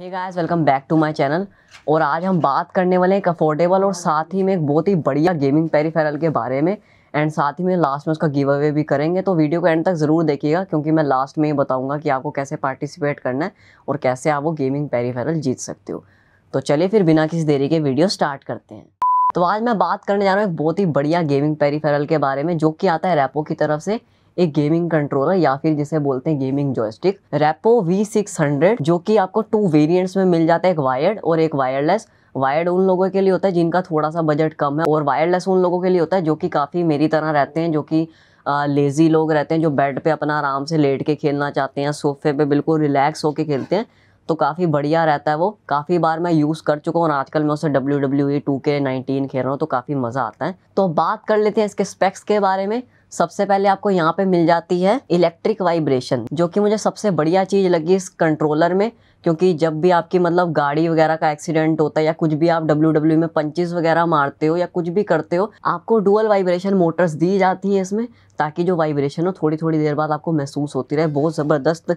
hey guys welcome back to my channel और आज हम बात करने वाले हैं एक अफोर्डेबल और साथ ही में एक बहुत ही बढ़िया गेमिंग पेरीफेरल के बारे में एंड साथ ही में लास्ट में उसका गिव अवे भी करेंगे तो वीडियो को एंड तक ज़रूर देखिएगा क्योंकि मैं लास्ट में ही बताऊंगा कि आपको कैसे पार्टिसिपेट करना है और कैसे आप वो गेमिंग पेरीफेरल जीत सकते हो तो चलिए फिर बिना किसी देरी के वीडियो स्टार्ट करते हैं तो आज मैं बात करने जा रहा हूँ एक बहुत ही बढ़िया गेमिंग पेरीफेरल के बारे में जो कि आता है रेपो की तरफ से एक गेमिंग कंट्रोलर या फिर जिसे बोलते हैं गेमिंग जॉयस्टिक रेपो वी सिक्स हंड्रेड जो कि आपको टू वेरियंट्स में मिल जाता है एक वायर्ड और एक वायरलेस वायर्ड उन लोगों के लिए होता है जिनका थोड़ा सा बजट कम है और वायरलेस उन लोगों के लिए होता है जो कि काफ़ी मेरी तरह रहते हैं जो कि लेज़ी लोग रहते हैं जो बेड पे अपना आराम से लेट के खेलना चाहते हैं सोफे पे बिल्कुल रिलैक्स होकर खेलते हैं तो काफ़ी बढ़िया रहता है वो काफ़ी बार मैं यूज़ कर चुका हूँ और आजकल मैं उसे W W E two K nineteen खेल रहा हूँ तो काफ़ी मज़ा आता है तो बात कर लेते हैं इसके स्पेक्स के बारे में सबसे पहले आपको यहाँ पे मिल जाती है इलेक्ट्रिक वाइब्रेशन जो कि मुझे सबसे बढ़िया चीज़ लगी इस कंट्रोलर में क्योंकि जब भी आपकी मतलब गाड़ी वगैरह का एक्सीडेंट होता है या कुछ भी आप डब्ल्यू डब्ल्यू e में पंचेस वगैरह मारते हो या कुछ भी करते हो आपको डुअल वाइब्रेशन मोटर्स दी जाती हैं इसमें ताकि जो वाइब्रेशन हो थोड़ी थोड़ी देर बाद आपको महसूस होती रहे बहुत ज़बरदस्त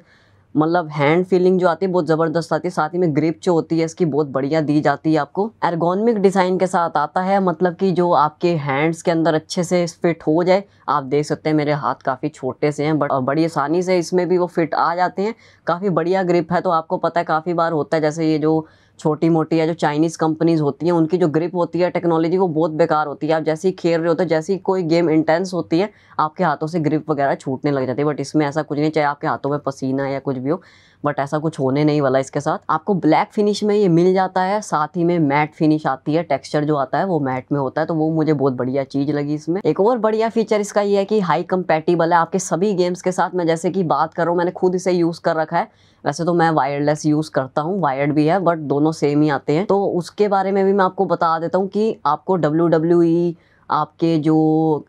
मतलब हैंड फीलिंग जो आती है बहुत ज़बरदस्त आती है साथ ही में ग्रिप जो होती है इसकी बहुत बढ़िया दी जाती है आपको एर्गोनमिक डिज़ाइन के साथ आता है मतलब कि जो आपके हैंड्स के अंदर अच्छे से फिट हो जाए आप देख सकते हैं मेरे हाथ काफ़ी छोटे से हैं बट बड़ी आसानी से इसमें भी वो फिट आ जाते हैं काफ़ी बढ़िया ग्रिप है तो आपको पता है काफ़ी बार होता है जैसे ये जो छोटी मोटी या जो चाइनीज़ कंपनीज़ होती हैं उनकी जो ग्रिप होती है टेक्नोलॉजी वो बहुत बेकार होती है आप जैसे ही खेल रहे होते हैं जैसे ही कोई गेम इंटेंस होती है आपके हाथों से ग्रिप वगैरह छूटने लग जाती है बट इसमें ऐसा कुछ नहीं चाहे आपके हाथों में पसीना या कुछ भी हो बट ऐसा कुछ होने नहीं वाला इसके साथ आपको ब्लैक फिनिश में ये मिल जाता है साथ ही में मैट फिनिश आती है टेक्सचर जो आता है वो मैट में होता है तो वो मुझे बहुत बढ़िया चीज़ लगी इसमें एक और बढ़िया फीचर इसका ये है कि हाई कंपेटिबल है आपके सभी गेम्स के साथ मैं जैसे कि बात कर रहा हूँ मैंने खुद इसे यूज़ कर रखा है वैसे तो मैं वायरलेस यूज़ करता हूँ वायर्ड भी है बट दोनों दोनों सेम ही आते हैं तो उसके बारे में भी मैं आपको बता देता हूँ कि आपको डब्ल्यू डब्ल्यू ई आपके जो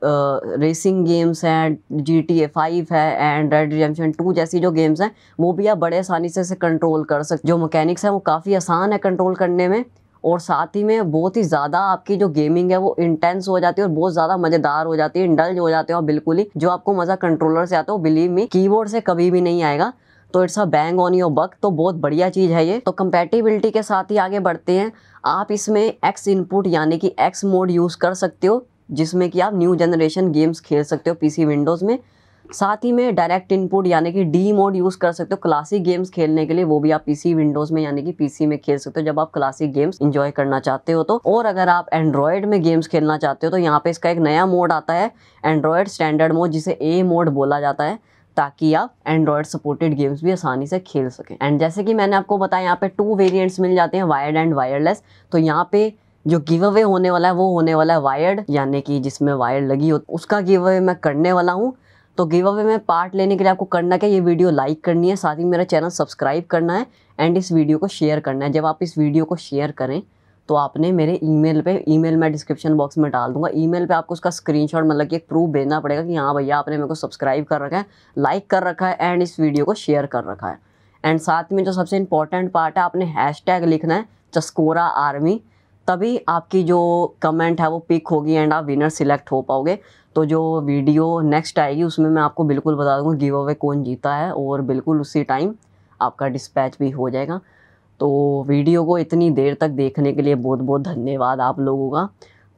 आ, रेसिंग गेम्स हैं जी टी ए फाइव है एंड रेड रिडेम्पशन टू जैसी जो गेम्स हैं वो भी आप बड़े आसानी से इसे कंट्रोल कर सकते जो मकैनिक्स हैं वो काफ़ी आसान है कंट्रोल करने में और साथ ही में बहुत ही ज़्यादा आपकी जो गेमिंग है वो इंटेंस हो जाती है और बहुत ज़्यादा मज़ेदार हो जाती है इंडल्ज हो जाते हो बिल्कुल ही जो आपको मज़ा कंट्रोलर से आता है वो बिलीव मी कीबोर्ड से कभी भी नहीं आएगा तो it's a bang on your buck तो बहुत बढ़िया चीज़ है ये तो कंपेटिबिलिटी के साथ ही आगे बढ़ते हैं आप इसमें एक्स इनपुट यानी कि एक्स मोड यूज़ कर सकते हो जिसमें कि आप न्यू जनरेशन गेम्स खेल सकते हो पीसी विंडोज़ में साथ ही में डायरेक्ट इनपुट यानी कि डी मोड यूज़ कर सकते हो क्लासिक गेम्स खेलने के लिए वो भी आप पीसी विंडोज़ में यानी कि पीसी में खेल सकते हो जब आप क्लासिक गेम्स इन्जॉय करना चाहते हो तो और अगर आप एंड्रॉयड में गेम्स खेलना चाहते हो तो यहाँ पे इसका एक नया मोड आता है एंड्रॉयड स्टैंडर्ड मोड जिसे ए मोड बोला जाता है ताकि आप एंड्रॉयड सपोर्टेड गेम्स भी आसानी से खेल सकें एंड जैसे कि मैंने आपको बताया यहाँ पे टू वेरिएंट्स मिल जाते हैं वायर्ड एंड वायरलेस तो यहाँ पे जो गिव अवे होने वाला है वो होने वाला है वायर्ड यानी कि जिसमें वायर लगी हो उसका गिव अवे मैं करने वाला हूँ तो गिव अवे में पार्ट लेने के लिए आपको करना क्या ये वीडियो लाइक करनी है साथ ही मेरा चैनल सब्सक्राइब करना है एंड इस वीडियो को शेयर करना है जब आप इस वीडियो को शेयर करें तो आपने मेरे ईमेल पे ईमेल मैं डिस्क्रिप्शन बॉक्स में डाल दूंगा ईमेल पे आपको उसका स्क्रीनशॉट मतलब कि एक प्रूफ भेजना पड़ेगा कि हाँ भैया आपने मेरे को सब्सक्राइब कर रखा है लाइक कर रखा है एंड इस वीडियो को शेयर कर रखा है एंड साथ में जो सबसे इंपॉर्टेंट पार्ट है आपने टैग लिखना है चस्कोरा आर्मी तभी आपकी जो कमेंट है वो पिक होगी एंड आप विनर सिलेक्ट हो पाओगे तो जो वीडियो नेक्स्ट आएगी उसमें मैं आपको बिल्कुल बता दूंगा गिव अवे कौन जीता है और बिल्कुल उसी टाइम आपका डिस्पैच भी हो जाएगा तो वीडियो को इतनी देर तक देखने के लिए बहुत बहुत धन्यवाद आप लोगों का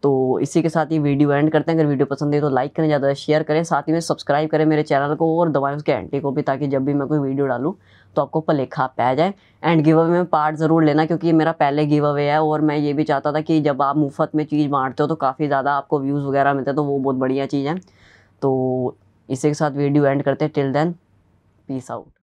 तो इसी के साथ ये वीडियो एंड करते हैं अगर वीडियो पसंद है तो लाइक करें ज़्यादा शेयर करें साथ ही में सब्सक्राइब करें मेरे चैनल को और दबाएँ उसके एंटी को भी ताकि जब भी मैं कोई वीडियो डालूँ तो आपको पलेखा पा जाए एंड गिव अवे में पार्ट ज़रूर लेना क्योंकि ये मेरा पहले गिव अवे है और मैं ये भी चाहता था कि जब आप मुफ्त में चीज़ बांटते हो तो काफ़ी ज़्यादा आपको व्यूज़ वगैरह मिलते हैं तो वो बहुत बढ़िया चीज़ है तो इसी के साथ वीडियो एंड करते हैं टिल देन पीस आउट